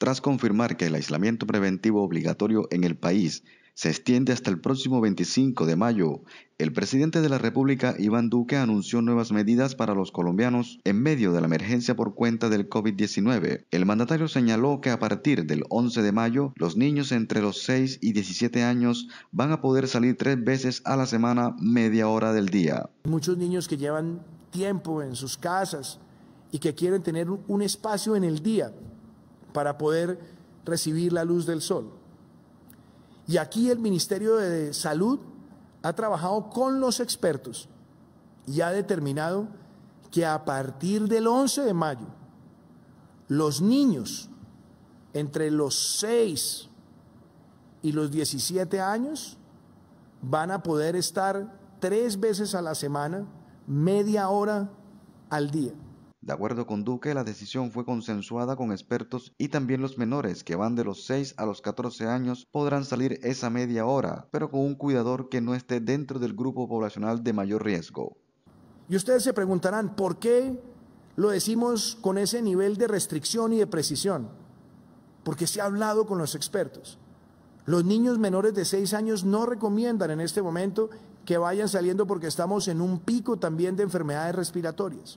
tras confirmar que el aislamiento preventivo obligatorio en el país se extiende hasta el próximo 25 de mayo, el presidente de la República, Iván Duque, anunció nuevas medidas para los colombianos en medio de la emergencia por cuenta del COVID-19. El mandatario señaló que a partir del 11 de mayo, los niños entre los 6 y 17 años van a poder salir tres veces a la semana media hora del día. Muchos niños que llevan tiempo en sus casas y que quieren tener un espacio en el día para poder recibir la luz del sol. Y aquí el Ministerio de Salud ha trabajado con los expertos y ha determinado que a partir del 11 de mayo, los niños entre los 6 y los 17 años van a poder estar tres veces a la semana, media hora al día. De acuerdo con Duque, la decisión fue consensuada con expertos y también los menores que van de los 6 a los 14 años podrán salir esa media hora, pero con un cuidador que no esté dentro del grupo poblacional de mayor riesgo. Y ustedes se preguntarán, ¿por qué lo decimos con ese nivel de restricción y de precisión? Porque se ha hablado con los expertos. Los niños menores de 6 años no recomiendan en este momento que vayan saliendo porque estamos en un pico también de enfermedades respiratorias.